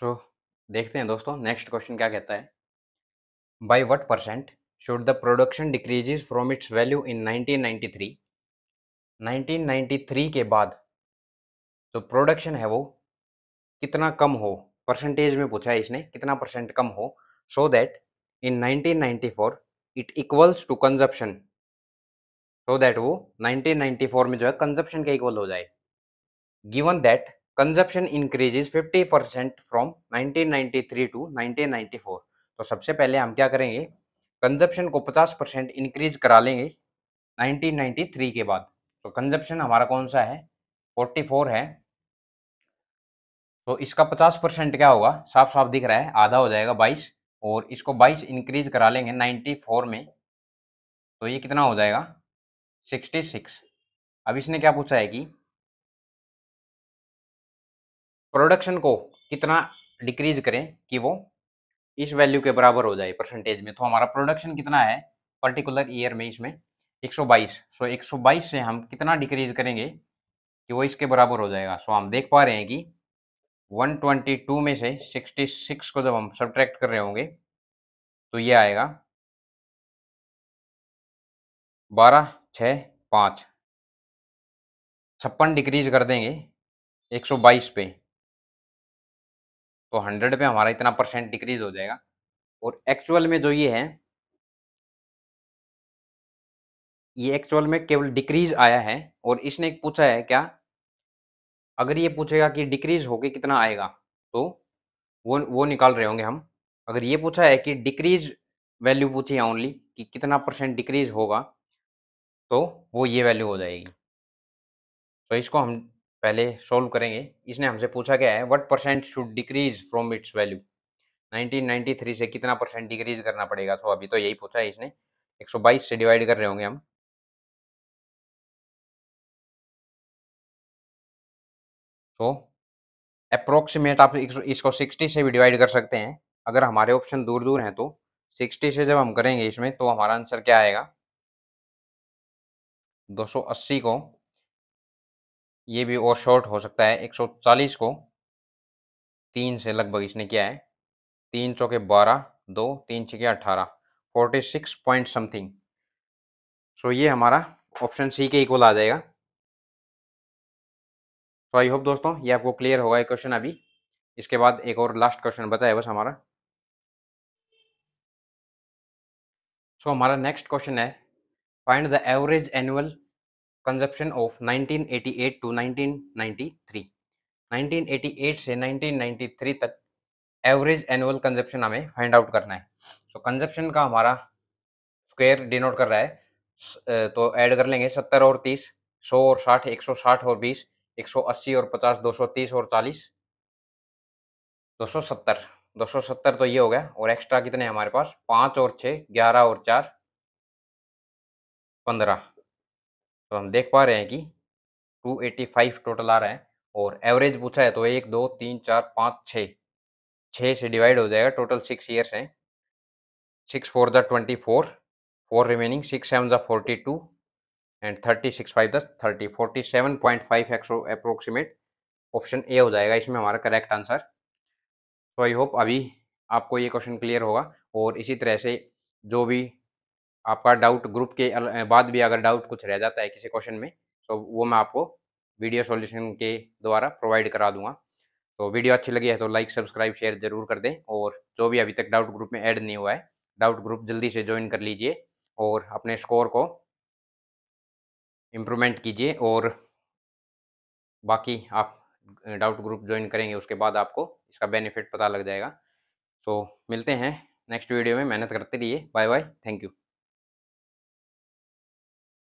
सो so, देखते हैं दोस्तों नेक्स्ट क्वेश्चन क्या कहता है by what percent should the production decreases from its value in 1993 1993 के बाद जो प्रोडक्शन है वो कितना कम हो परसेंटेज में पूछा है इसने कितना परसेंट कम हो so that in 1994 it equals to consumption so that वो 1994 में जो है कंजप्शन के इक्वल हो जाए given that consumption increases 50 percent from 1993 to 1994 तो सबसे पहले हम क्या करेंगे कंजप्शन को 50 परसेंट इंक्रीज करा लेंगे 1993 के बाद तो कंजप्शन हमारा कौन सा है 44 है तो इसका 50 परसेंट क्या होगा साफ साफ दिख रहा है आधा हो जाएगा 22 और इसको 22 इंक्रीज करा लेंगे 94 में तो ये कितना हो जाएगा 66 अब इसने क्या पूछा है कि प्रोडक्शन को कितना डिक्रीज करें कि वो इस वैल्यू के बराबर हो जाए परसेंटेज में तो हमारा प्रोडक्शन कितना है पर्टिकुलर ईयर में इसमें 122 सो so, 122 से हम कितना डिक्रीज करेंगे कि वो इसके बराबर हो जाएगा सो so, हम देख पा रहे हैं कि 122 में से 66 को जब हम सब्ट्रैक्ट कर रहे होंगे तो ये आएगा बारह छ पाँच छप्पन डिक्रीज कर देंगे 122 पे तो हंड्रेड पे हमारा इतना परसेंट डिक्रीज हो जाएगा और एक्चुअल में जो ये है ये एक्चुअल में केवल डिक्रीज आया है और इसने पूछा है क्या अगर ये पूछेगा कि डिक्रीज होके कितना आएगा तो वो वो निकाल रहे होंगे हम अगर ये पूछा है कि डिक्रीज वैल्यू पूछी है ओनली कि कितना परसेंट डिक्रीज होगा तो वो ये वैल्यू हो जाएगी तो इसको हम पहले सॉल्व करेंगे इसने हमसे पूछा क्या है what percent should decrease from its value 1993 से कितना परसेंट डिक्रीज करना पड़ेगा तो अभी तो यही पूछा है इसने 122 से डिवाइड कर रहे होंगे हम तो अप्रोक्सीमेट आप इसको 60 से भी डिवाइड कर सकते हैं अगर हमारे ऑप्शन दूर दूर हैं तो 60 से जब हम करेंगे इसमें तो हमारा आंसर क्या आएगा 280 को ये भी और शॉर्ट हो सकता है 140 को तीन से लगभग इसने किया है तीन चौके बारह दो तीन छके अट्ठारह forty six point something so ये हमारा ऑप्शन सी के इक्वल आ जाएगा तो आई होप दोस्तों ये आपको क्लियर होगा ये क्वेश्चन अभी इसके बाद एक और लास्ट क्वेश्चन बचा है बस हमारा सो so, हमारा नेक्स्ट क्वेश्चन है find the average annual consumption of 1988 to 1993 1988 से 1993 तक एवरेज एनुअल कंजप्शन हमें फाइंड आउट करना है तो so, कंजप्शन का हमारा स्क्वायर डिनोट कर रहा है तो ऐड कर लेंगे सत्तर और तीस सौ और साठ एक सौ साठ और बीस एक सौ अस्सी और पचास दो सौ तीस और चालीस दो सौ सत्तर दो सौ सत्तर तो ये हो गया और एक्स्ट्रा कितने हमारे पास पाँच और छः ग्यारह और चार पंद्रह तो हम देख पा रहे हैं कि 285 टोटल आ रहा है और एवरेज पूछा है तो एक दो तीन चार पाँच छः छः से डिवाइड हो जाएगा टोटल सिक्स ईयर्स हैं सिक्स फोर ज़ा twenty four four remaining six seven ज़ा forty two and thirty six five ज़ा thirty forty seven point five एक्सो अप्रोक्सीमेट ऑप्शन ए हो जाएगा इसमें हमारा करेक्ट आंसर तो आई होप अभी आपको ये क्वेश्चन क्लियर होगा और इसी तरह से जो भी आपका डाउट ग्रुप के बाद भी अगर डाउट कुछ रह जाता है किसी क्वेश्चन में तो वो मैं आपको वीडियो सॉल्यूशन के द्वारा प्रोवाइड करा दूंगा तो वीडियो अच्छी लगी है तो लाइक सब्सक्राइब शेयर जरूर कर दें और जो भी अभी तक डाउट ग्रुप में ऐड नहीं हुआ है डाउट ग्रुप जल्दी से ज्वाइन कर लीजिए और अपने स्कोर को इम्प्रूवमेंट कीजिए और बाकी आप डाउट ग्रुप ज्वाइन करेंगे उसके बाद आपको इसका बेनिफिट पता लग जाएगा तो मिलते हैं नेक्स्ट वीडियो में मेहनत करते रहिए बाय बाय थैंक यू